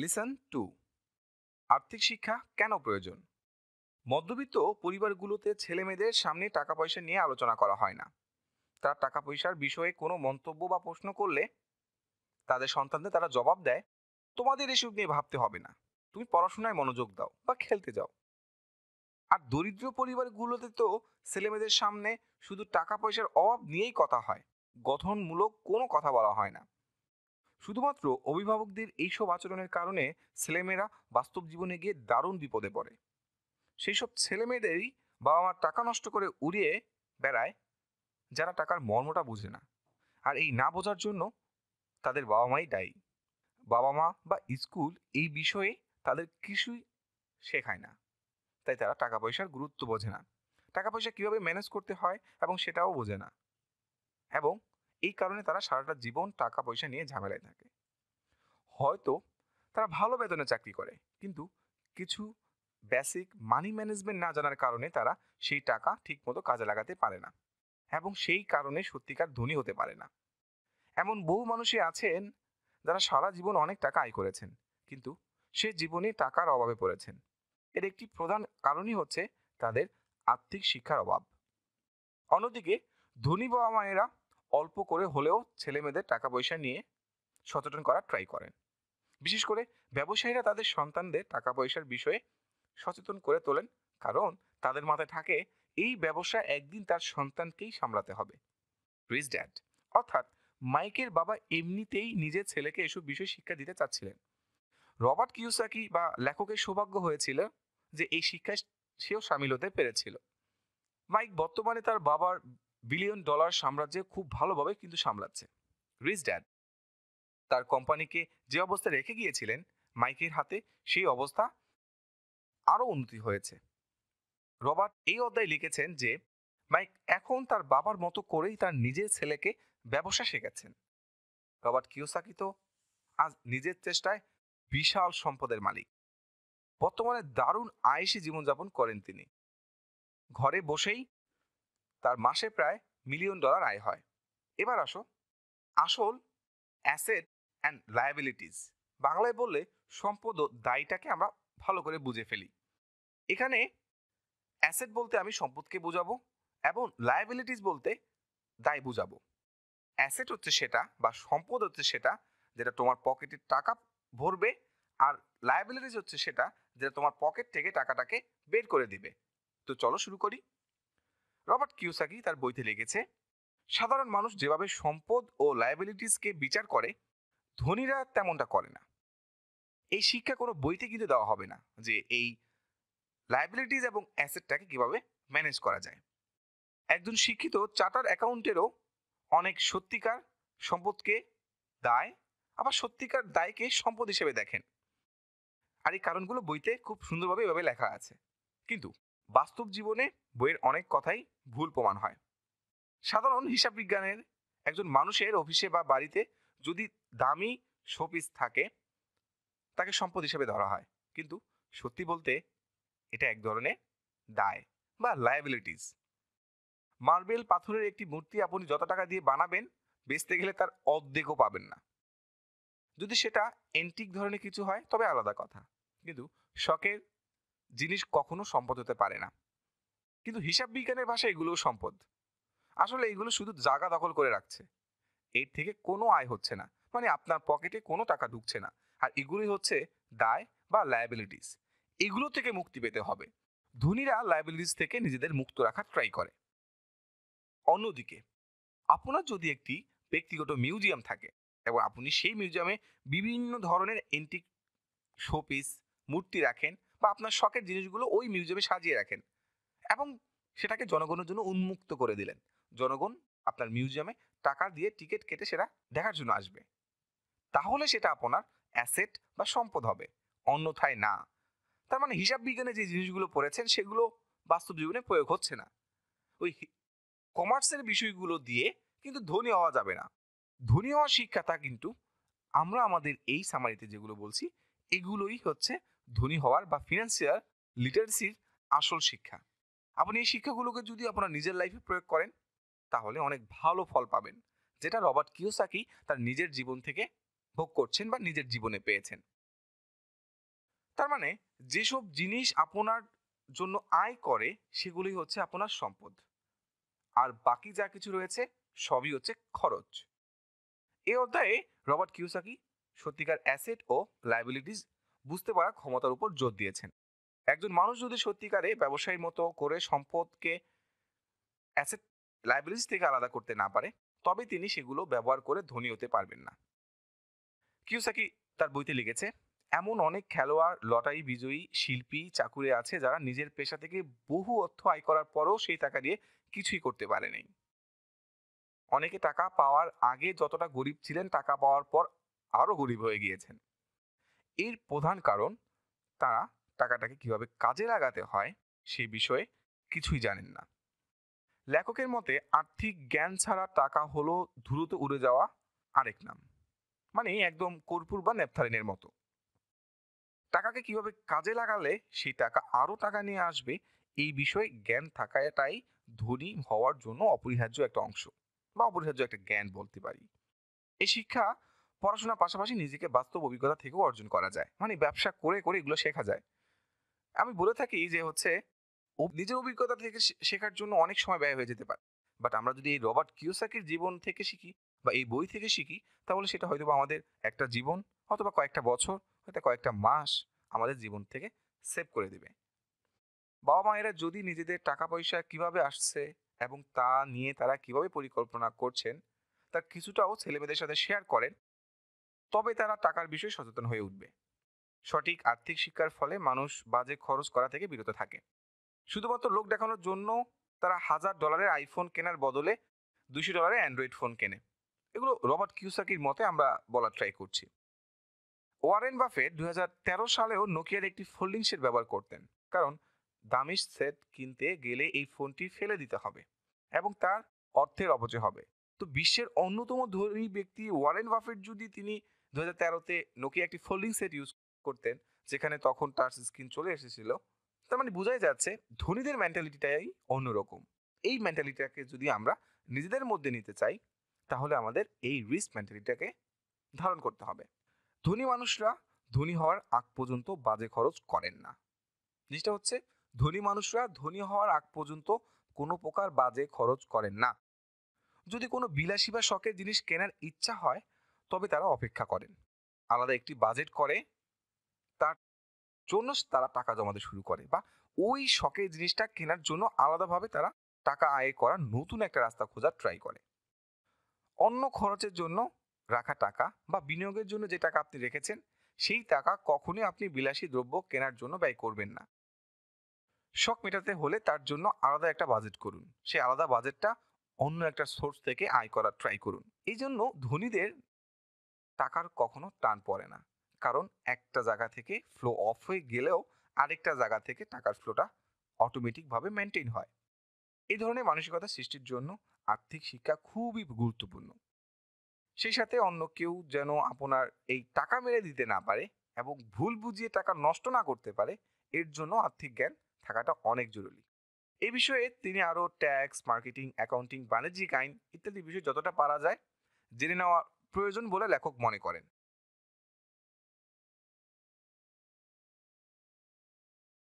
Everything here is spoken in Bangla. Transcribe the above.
লিসন টু আর্থিক শিক্ষা কেন প্রয়োজন মধ্যবিত্ত পরিবারগুলোতে ছেলেমেয়েদের সামনে টাকা পয়সা নিয়ে আলোচনা করা হয় না তারা টাকা পয়সার বিষয়ে কোনো মন্তব্য বা প্রশ্ন করলে তাদের সন্তানদের তারা জবাব দেয় তোমাদের এসব নিয়ে ভাবতে হবে না তুমি পড়াশোনায় মনোযোগ দাও বা খেলতে যাও আর দরিদ্র পরিবারগুলোতে তো ছেলেমেয়েদের সামনে শুধু টাকা পয়সার অভাব নিয়েই কথা হয় গঠনমূলক কোনো কথা বলা হয় না শুধুমাত্র অভিভাবকদের এইসব আচরণের কারণে ছেলেমেয়েরা বাস্তব জীবনে গিয়ে দারুণ বিপদে পড়ে সেই সব ছেলেমেয়েদেরই বাবা মার টাকা নষ্ট করে উড়িয়ে বেড়ায় যারা টাকার মর্মটা বোঝে না আর এই না বোঝার জন্য তাদের বাবা মাই দায়ী বাবা মা বা স্কুল এই বিষয়ে তাদের কিছুই শেখায় না তাই তারা টাকা পয়সার গুরুত্ব বোঝে না টাকা পয়সা কীভাবে ম্যানেজ করতে হয় এবং সেটাও বোঝে না এবং এই কারণে তারা সারাটা জীবন টাকা পয়সা নিয়ে ঝামেলায় থাকে হয়তো তারা ভালো বেতনে চাকরি করে কিন্তু কিছু বেসিক মানি ম্যানেজমেন্ট না জানার কারণে তারা সেই টাকা ঠিকমতো কাজে লাগাতে পারে না এবং সেই কারণে সত্যিকার ধনী হতে পারে না এমন বহু মানুষই আছেন যারা সারা জীবন অনেক টাকা আয় করেছেন কিন্তু সে জীবনে টাকার অভাবে পড়েছেন এর একটি প্রধান কারণই হচ্ছে তাদের আর্থিক শিক্ষার অভাব অন্যদিকে ধনী বাবা মায়েরা অল্প করে হলেও ছেলে মেয়েদের টাকা পয়সা নিয়ে সচেতন করার ট্রাই করেন বিশেষ করে ব্যবসায়ীরা তাদের সন্তানদের টাকা পয়সার বিষয়ে সচেতন করে তোলেন কারণ তাদের মাথায় থাকে এই ব্যবসা একদিন তার সন্তানকেই সামলাতে হবে রিচ ড্যাড অর্থাৎ মাইকের বাবা এমনিতেই নিজের ছেলেকে এসব বিষয়ে শিক্ষা দিতে চাচ্ছিলেন রবার্ট কিউসাকি বা লেখকের সৌভাগ্য হয়েছিল যে এই শিক্ষায় সেও সামিল হতে পেরেছিল মাইক বর্তমানে তার বাবার বিলিয়ন ডলার সাম্রাজ্যে খুব ভালোভাবে কিন্তু সামলাচ্ছে রিচ ড্যাড তার কোম্পানিকে যে অবস্থায় রেখে গিয়েছিলেন মাইকের হাতে সেই অবস্থা আরও উন্নতি হয়েছে রবার্ট এই অধ্যায় লিখেছেন যে মাইক এখন তার বাবার মতো করেই তার নিজের ছেলেকে ব্যবসা শেখাচ্ছেন রবার্ট কিয়োসাকি তো আজ নিজের চেষ্টায় বিশাল সম্পদের মালিক বর্তমানে দারুণ আয়েসি জীবনযাপন করেন তিনি ঘরে বসেই তার মাসে প্রায় মিলিয়ন ডলার আয় হয় এবার আসো আসল অ্যাসেট অ্যান্ড লায়াবিলিটিস বাংলায় বললে সম্পদ ও দায়টাকে আমরা ভালো করে বুঝে ফেলি এখানে অ্যাসেট বলতে আমি সম্পদকে বোঝাবো এবং লায়াবিলিটিস বলতে দায় বোঝাবো অ্যাসেট হচ্ছে সেটা বা সম্পদ হচ্ছে সেটা যেটা তোমার পকেটে টাকা ভরবে আর লায়াবিলিটিস হচ্ছে সেটা যেটা তোমার পকেট থেকে টাকাটাকে বের করে দিবে তো চলো শুরু করি রবার্ট কিউসাকি তার বইতে লিখেছে সাধারণ মানুষ যেভাবে সম্পদ ও লায়াবিলিটিসকে বিচার করে ধনীরা তেমনটা করে না এই শিক্ষা কোনো বইতে কিন্তু দেওয়া হবে না যে এই লাইবিলিটিস এবং অ্যাসেটটাকে কিভাবে ম্যানেজ করা যায় একজন শিক্ষিত চার্টার অ্যাকাউন্টেরও অনেক সত্যিকার সম্পদকে দায় আবার সত্যিকার দায়কে সম্পদ হিসেবে দেখেন আর এই কারণগুলো বইতে খুব সুন্দরভাবে এভাবে লেখা আছে কিন্তু বাস্তব জীবনে বইয়ের অনেক কথাই ভুল প্রমাণ হয় সাধারণ হিসাব বিজ্ঞানের একজন মানুষের অফিসে বা বাড়িতে যদি দামি শোপিস থাকে তাকে সম্পদ হিসেবে ধরা হয় কিন্তু সত্যি বলতে এটা এক ধরনের দায় বা লায়াবিলিটিস মার্বেল পাথরের একটি মূর্তি আপনি যত টাকা দিয়ে বানাবেন বেচতে গেলে তার অর্ধেকও পাবেন না যদি সেটা এন্টিক ধরনের কিছু হয় তবে আলাদা কথা কিন্তু শখের জিনিস কখনো সম্পদ হতে পারে না কিন্তু হিসাব বিজ্ঞানের ভাষা এগুলোও সম্পদ আসলে এগুলো শুধু জায়গা দখল করে রাখছে এর থেকে কোনো আয় হচ্ছে না মানে আপনার পকেটে কোনো টাকা ঢুকছে না আর এগুলোই হচ্ছে দায় বা লায়াবিলিটিস এগুলো থেকে মুক্তি পেতে হবে ধনীরা লায়াবিলিটিস থেকে নিজেদের মুক্ত রাখার ট্রাই করে অন্যদিকে আপনার যদি একটি ব্যক্তিগত মিউজিয়াম থাকে এবং আপনি সেই মিউজিয়ামে বিভিন্ন ধরনের এন্টিক শোপিস মূর্তি রাখেন বা আপনার শখের জিনিসগুলো ওই মিউজিয়ামে সাজিয়ে রাখেন এবং সেটাকে জনগণের জন্য উন্মুক্ত করে দিলেন জনগণ আপনার মিউজিয়ামে টাকা দিয়ে টিকিট কেটে সেটা দেখার জন্য আসবে তাহলে সেটা আপনার অ্যাসেট বা সম্পদ হবে অন্যথায় না তার মানে হিসাব বিজ্ঞানে যে জিনিসগুলো পড়েছেন সেগুলো বাস্তব জীবনে প্রয়োগ হচ্ছে না ওই কমার্সের বিষয়গুলো দিয়ে কিন্তু ধনী হওয়া যাবে না ধনী হওয়ার শিক্ষাটা কিন্তু আমরা আমাদের এই সামারিতে যেগুলো বলছি এগুলোই হচ্ছে ধনী হওয়ার বা ফিনান্সিয়াল লিটারেসির আসল শিক্ষা আপনি এই শিক্ষাগুলোকে যদি আপনার নিজের লাইফে প্রয়োগ করেন তাহলে অনেক ভালো ফল পাবেন যেটা রবার্ট কিওসাকি তার নিজের জীবন থেকে ভোগ করছেন বা নিজের জীবনে পেয়েছেন তার মানে যেসব জিনিস আপনার জন্য আয় করে সেগুলি হচ্ছে আপনার সম্পদ আর বাকি যা কিছু রয়েছে সবই হচ্ছে খরচ এ অধ্যায়ে রবার্ট কিউসাকি সত্যিকার অ্যাসেট ও লাইবিলিটিস বুঝতে পারা ক্ষমতার উপর জোর দিয়েছেন একজন মানুষ যদি সত্যিকারে ব্যবসায়ীর মতো করে সম্পদকে অ্যাসেট লাইব্রেরিজ থেকে আলাদা করতে না পারে তবে তিনি সেগুলো ব্যবহার করে ধনী হতে পারবেন না কিউসাকি তার বইতে লিখেছে এমন অনেক খেলোয়াড় লটারি বিজয়ী শিল্পী চাকুরে আছে যারা নিজের পেশা থেকে বহু অর্থ আয় করার পরও সেই টাকা দিয়ে কিছুই করতে পারেনি অনেকে টাকা পাওয়ার আগে যতটা গরিব ছিলেন টাকা পাওয়ার পর আরও গরিব হয়ে গিয়েছেন এর প্রধান কারণ তারা টাকাটাকে কিভাবে কাজে লাগাতে হয় সে বিষয়ে কিছুই জানেন না লেখকের মতে আর্থিক জ্ঞান ছাড়া টাকা হলো দ্রুত উড়ে যাওয়া আরেক নাম মানে একদম কর্পূর বা নেপথালিনের মতো টাকাকে কিভাবে কাজে লাগালে সেই টাকা আরও টাকা নিয়ে আসবে এই বিষয়ে জ্ঞান থাকাটাই ধনী হওয়ার জন্য অপরিহার্য একটা অংশ বা অপরিহার্য একটা জ্ঞান বলতে পারি এই শিক্ষা পড়াশোনার পাশাপাশি নিজেকে বাস্তব অভিজ্ঞতা থেকেও অর্জন করা যায় মানে ব্যবসা করে করে এগুলো শেখা যায় আমি বলে থাকি যে হচ্ছে নিজের অভিজ্ঞতা থেকে শেখার জন্য অনেক সময় ব্যয় হয়ে যেতে পারে বাট আমরা যদি এই রবার্ট কিওসাকির জীবন থেকে শিখি বা এই বই থেকে শিখি তাহলে সেটা হয়তো আমাদের একটা জীবন অথবা কয়েকটা বছর হয়তো কয়েকটা মাস আমাদের জীবন থেকে সেভ করে দেবে বাবা মায়েরা যদি নিজেদের টাকা পয়সা কিভাবে আসছে এবং তা নিয়ে তারা কিভাবে পরিকল্পনা করছেন তার কিছুটাও ছেলেমেয়েদের সাথে শেয়ার করেন তবে তারা টাকার বিষয়ে সচেতন হয়ে উঠবে সঠিক আর্থিক শিক্ষার ফলে মানুষ বাজে খরচ করা থেকে বিরত থাকে শুধুমাত্র লোক দেখানোর জন্য তারা হাজার ডলারের আইফোন কেনার বদলে দুশো ডলারের অ্যান্ড্রয়েড ফোন কেনে এগুলো রবার্ট কিউসাকির মতে আমরা বলার ট্রাই করছি ওয়ারেন বাফেট দু সালেও নোকিয়ার একটি ফোল্ডিং সেট ব্যবহার করতেন কারণ দামি সেট কিনতে গেলে এই ফোনটি ফেলে দিতে হবে এবং তার অর্থের অপচয় হবে তো বিশ্বের অন্যতম ধনী ব্যক্তি ওয়ারেন বাফেট যদি তিনি দু হাজার তেরোতে নোকিয়া একটি ফোল্ডিং সেট ইউজ করতেন যেখানে তখন টাচ স্ক্রিন চলে এসেছিল তার মানে বোঝাই যাচ্ছে ধনীদের মেন্টালিটিটাই অন্যরকম এই মেন্টালিটিটাকে যদি আমরা নিজেদের মধ্যে নিতে চাই তাহলে আমাদের এই রিস্ক মেন্টালিটিটাকে ধারণ করতে হবে ধনী মানুষরা ধনী হওয়ার আগ পর্যন্ত বাজে খরচ করেন না জিনিসটা হচ্ছে ধনী মানুষরা ধনী হওয়ার আগ পর্যন্ত কোনো প্রকার বাজে খরচ করেন না যদি কোনো বিলাসী বা শখের জিনিস কেনার ইচ্ছা হয় তবে তারা অপেক্ষা করেন আলাদা একটি বাজেট করে তার জন্য তারা টাকা জমাতে শুরু করে বা ওই শখের জিনিসটা কেনার জন্য আলাদাভাবে তারা টাকা আয় করার নতুন একটা রাস্তা খোঁজার ট্রাই করে অন্য খরচের জন্য রাখা টাকা বা বিনিয়োগের জন্য যে টাকা আপনি রেখেছেন সেই টাকা কখনোই আপনি বিলাসী দ্রব্য কেনার জন্য ব্যয় করবেন না শখ মেটাতে হলে তার জন্য আলাদা একটা বাজেট করুন সেই আলাদা বাজেটটা অন্য একটা সোর্স থেকে আয় করার ট্রাই করুন এই জন্য ধনীদের টাকার কখনো টান পড়ে না কারণ একটা জায়গা থেকে ফ্লো অফ হয়ে গেলেও আরেকটা জায়গা থেকে টাকার ফ্লোটা অটোমেটিকভাবে মেনটেন হয় এই ধরনের মানসিকতা সৃষ্টির জন্য আর্থিক শিক্ষা খুবই গুরুত্বপূর্ণ সেই সাথে অন্য কেউ যেন আপনার এই টাকা মেরে দিতে না পারে এবং ভুল বুঝিয়ে টাকা নষ্ট না করতে পারে এর জন্য আর্থিক জ্ঞান থাকাটা অনেক জরুরি এই বিষয়ে তিনি আরও ট্যাক্স মার্কেটিং অ্যাকাউন্টিং বাণিজ্যিক আইন ইত্যাদি বিষয়ে যতটা পারা যায় জেনে নেওয়া প্রয়োজন বলে লেখক মনে করেন